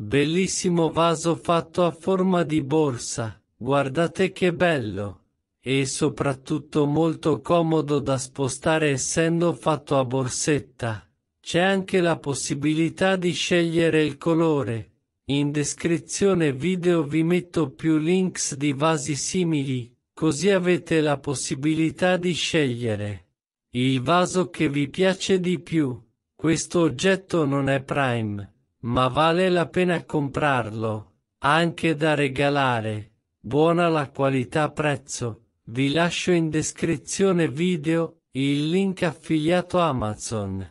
Bellissimo vaso fatto a forma di borsa, guardate che bello! E soprattutto molto comodo da spostare essendo fatto a borsetta. C'è anche la possibilità di scegliere il colore. In descrizione video vi metto più links di vasi simili, così avete la possibilità di scegliere il vaso che vi piace di più. Questo oggetto non è prime ma vale la pena comprarlo, anche da regalare, buona la qualità prezzo, vi lascio in descrizione video, il link affiliato Amazon.